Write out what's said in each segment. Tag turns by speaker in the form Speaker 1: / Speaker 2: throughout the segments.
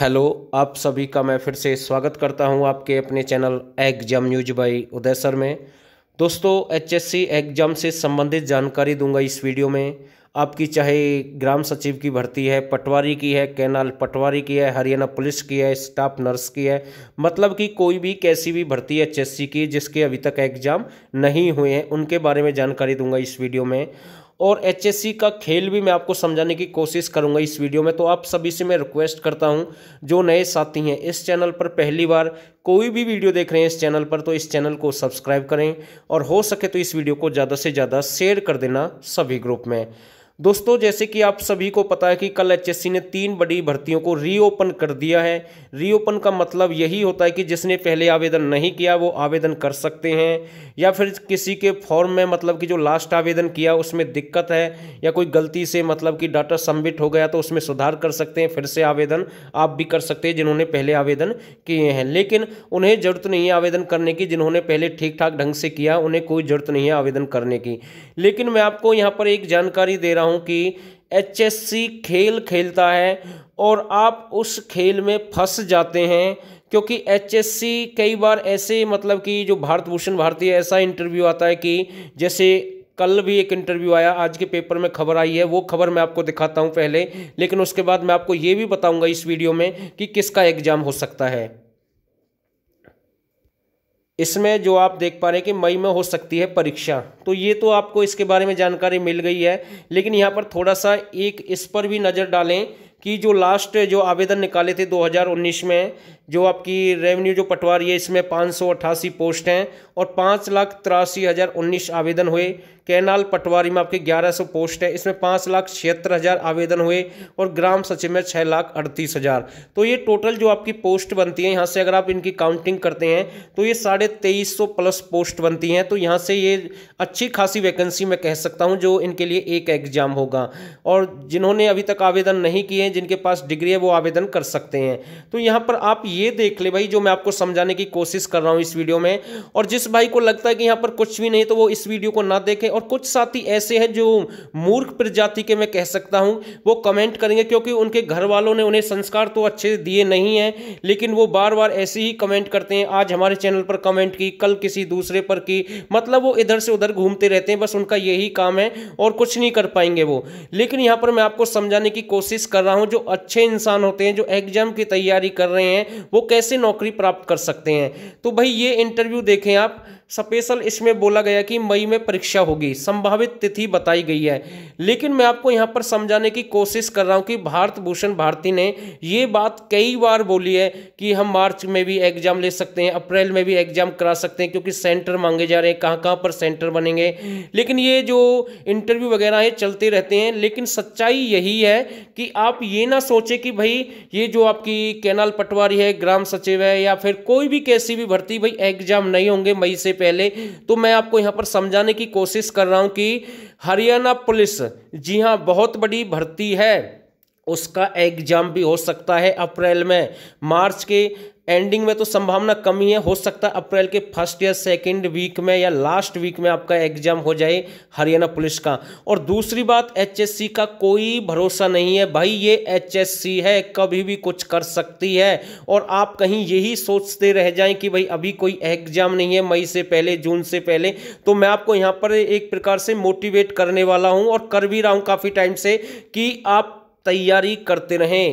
Speaker 1: Hello आप सभी का मैं फिर से स्वागत करता हूं आपके अपने channel exam news by Uday sir में दोस्तों एचएससी एग्जाम से संबंधित जानकारी दूंगा इस वीडियो में आपकी चाहे ग्राम सचिव की भर्ती है पटवारी की है कैनाल पटवारी की है हरियाणा पुलिस की है स्टाफ नर्स की है मतलब कि कोई भी कैसी भी भर्ती है एचएससी की जिसके अभी तक एग्जाम नहीं हुए हैं उनके बारे में जानकारी दूंगा इस वीडियो में और एच का खेल भी मैं आपको समझाने की कोशिश करूंगा इस वीडियो में तो आप सभी से मैं रिक्वेस्ट करता हूं जो नए साथी हैं इस चैनल पर पहली बार कोई भी वीडियो देख रहे हैं इस चैनल पर तो इस चैनल को सब्सक्राइब करें और हो सके तो इस वीडियो को ज़्यादा से ज़्यादा शेयर कर देना सभी ग्रुप में दोस्तों जैसे कि आप सभी को पता है कि कल एचएससी ने तीन बड़ी भर्तियों को रीओपन कर दिया है रीओपन का मतलब यही होता है कि जिसने पहले आवेदन नहीं किया वो आवेदन कर सकते हैं या फिर किसी के फॉर्म में मतलब कि जो लास्ट आवेदन किया उसमें दिक्कत है या कोई गलती से मतलब कि डाटा सबमिट हो गया तो उसमें सुधार कर सकते हैं फिर से आवेदन आप भी कर सकते हैं जिन्होंने पहले आवेदन किए हैं लेकिन उन्हें ज़रूरत नहीं है आवेदन करने की जिन्होंने पहले ठीक ठाक ढंग से किया उन्हें कोई ज़रूरत नहीं है आवेदन करने की लेकिन मैं आपको यहाँ पर एक जानकारी दे रहा हूँ हूँ कि एचएससी खेल खेलता है और आप उस खेल में फंस जाते हैं क्योंकि एचएससी कई बार ऐसे मतलब कि जो भारत भूषण भारतीय ऐसा इंटरव्यू आता है कि जैसे कल भी एक इंटरव्यू आया आज के पेपर में खबर आई है वो खबर मैं आपको दिखाता हूँ पहले लेकिन उसके बाद मैं आपको ये भी बताऊँगा इस वीडियो में कि किसका एग्ज़ाम हो सकता है इसमें जो आप देख पा रहे हैं कि मई में हो सकती है परीक्षा तो ये तो आपको इसके बारे में जानकारी मिल गई है लेकिन यहाँ पर थोड़ा सा एक इस पर भी नज़र डालें कि जो लास्ट जो आवेदन निकाले थे 2019 में जो आपकी रेवेन्यू जो पटवारी है इसमें पाँच पोस्ट हैं और पाँच लाख तिरासी हज़ार उन्नीस आवेदन हुए कैनाल पटवारी में आपके 1100 पोस्ट है इसमें पाँच लाख छिहत्तर हज़ार आवेदन हुए और ग्राम सचिव में छः लाख अड़तीस हज़ार तो ये टोटल जो आपकी पोस्ट बनती है यहाँ से अगर आप इनकी काउंटिंग करते हैं तो ये साढ़े तेईस सौ प्लस पोस्ट बनती हैं तो यहाँ से ये अच्छी खासी वैकेंसी मैं कह सकता हूँ जो इनके लिए एक एग्ज़ाम होगा और जिन्होंने अभी तक आवेदन नहीं किए हैं जिनके पास डिग्री है वो आवेदन कर सकते हैं तो यहाँ पर आप ये देख ले भाई जो मैं आपको समझाने की कोशिश कर रहा हूँ इस वीडियो में और जिस भाई को लगता है कि यहाँ पर कुछ भी नहीं तो वो इस वीडियो को ना देखें और और कुछ साथी ऐसे हैं जो मूर्ख प्रजाति के मैं कह सकता हूँ वो कमेंट करेंगे क्योंकि उनके घर वालों ने उन्हें संस्कार तो अच्छे दिए नहीं हैं लेकिन वो बार बार ऐसे ही कमेंट करते हैं आज हमारे चैनल पर कमेंट की कल किसी दूसरे पर की मतलब वो इधर से उधर घूमते रहते हैं बस उनका यही काम है और कुछ नहीं कर पाएंगे वो लेकिन यहाँ पर मैं आपको समझाने की कोशिश कर रहा हूँ जो अच्छे इंसान होते हैं जो एग्जाम की तैयारी कर रहे हैं वो कैसे नौकरी प्राप्त कर सकते हैं तो भाई ये इंटरव्यू देखें आप स्पेशल इसमें बोला गया कि मई में परीक्षा होगी संभावित तिथि बताई गई है लेकिन मैं आपको यहाँ पर समझाने की कोशिश कर रहा हूँ कि भारत भूषण भारती ने ये बात कई बार बोली है कि हम मार्च में भी एग्जाम ले सकते हैं अप्रैल में भी एग्जाम करा सकते हैं क्योंकि सेंटर मांगे जा रहे हैं कहाँ कहाँ पर सेंटर बनेंगे लेकिन ये जो इंटरव्यू वगैरह है चलते रहते हैं लेकिन सच्चाई यही है कि आप ये ना सोचें कि भाई ये जो आपकी कैनाल पटवारी है ग्राम सचिव है या फिर कोई भी कैसी भी भर्ती भाई एग्जाम नहीं होंगे मई से पहले तो मैं आपको यहाँ पर समझाने की कोशिश कर रहा हूँ कि हरियाणा पुलिस जी हाँ बहुत बड़ी भर्ती है उसका एग्जाम भी हो सकता है अप्रैल में मार्च के एंडिंग में तो संभावना कम ही है हो सकता है अप्रैल के फर्स्ट या सेकंड वीक में या लास्ट वीक में आपका एग्जाम हो जाए हरियाणा पुलिस का और दूसरी बात एचएससी का कोई भरोसा नहीं है भाई ये एचएससी है कभी भी कुछ कर सकती है और आप कहीं यही सोचते रह जाएं कि भाई अभी कोई एग्जाम नहीं है मई से पहले जून से पहले तो मैं आपको यहाँ पर एक प्रकार से मोटिवेट करने वाला हूँ और कर भी रहा हूँ काफ़ी टाइम से कि आप तैयारी करते रहें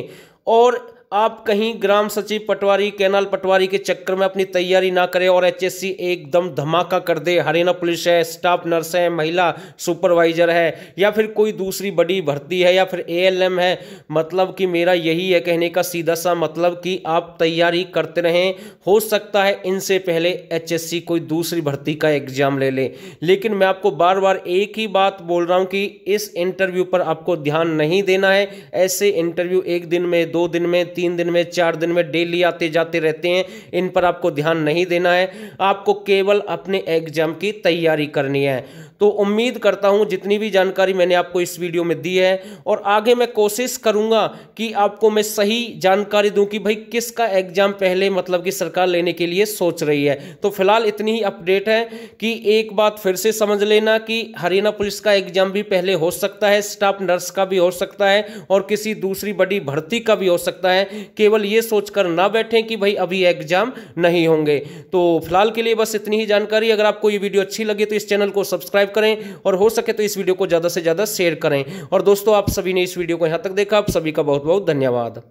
Speaker 1: और आप कहीं ग्राम सचिव पटवारी कैनाल पटवारी के चक्कर में अपनी तैयारी ना करें और एचएससी एकदम धमाका कर दे हरियाणा पुलिस है स्टाफ नर्स है महिला सुपरवाइजर है या फिर कोई दूसरी बड़ी भर्ती है या फिर एएलएम है मतलब कि मेरा यही है कहने का सीधा सा मतलब कि आप तैयारी करते रहें हो सकता है इनसे पहले एच कोई दूसरी भर्ती का एग्जाम ले ले। लेकिन मैं आपको बार बार एक ही बात बोल रहा हूँ कि इस इंटरव्यू पर आपको ध्यान नहीं देना है ऐसे इंटरव्यू एक दिन में दो दिन में तीन दिन में चार दिन में डेली आते जाते रहते हैं इन पर आपको ध्यान नहीं देना है आपको केवल अपने एग्जाम की तैयारी करनी है तो उम्मीद करता हूँ जितनी भी जानकारी मैंने आपको इस वीडियो में दी है और आगे मैं कोशिश करूँगा कि आपको मैं सही जानकारी दूँ कि भाई किसका एग्ज़ाम पहले मतलब कि सरकार लेने के लिए सोच रही है तो फिलहाल इतनी ही अपडेट है कि एक बात फिर से समझ लेना कि हरियाणा पुलिस का एग्ज़ाम भी पहले हो सकता है स्टाफ नर्स का भी हो सकता है और किसी दूसरी बड़ी भर्ती का भी हो सकता है केवल ये सोचकर ना बैठें कि भाई अभी एग्जाम नहीं होंगे तो फिलहाल के लिए बस इतनी ही जानकारी अगर आपको ये वीडियो अच्छी लगे तो इस चैनल को सब्सक्राइब करें और हो सके तो इस वीडियो को ज़्यादा से ज़्यादा शेयर करें और दोस्तों आप सभी ने इस वीडियो को यहाँ तक देखा आप सभी का बहुत बहुत धन्यवाद